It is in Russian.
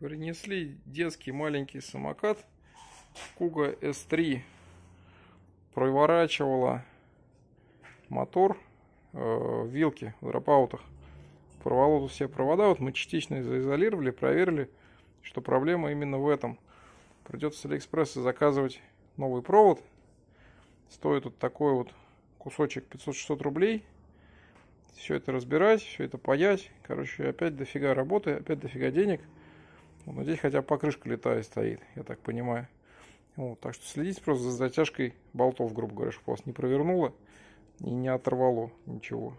Принесли детский маленький самокат Куга S3. Проворачивала мотор э, вилки в дропаутах. Порвало все провода. Вот мы частично их заизолировали, проверили, что проблема именно в этом. Придется с Алиэкспресса заказывать новый провод. Стоит вот такой вот кусочек 500-600 рублей. Все это разбирать, все это паять. Короче, опять дофига работы, опять дофига денег. Но здесь хотя бы покрышка летая стоит, я так понимаю. Вот, так что следите просто за затяжкой болтов, грубо говоря, чтобы вас не провернуло и не оторвало ничего.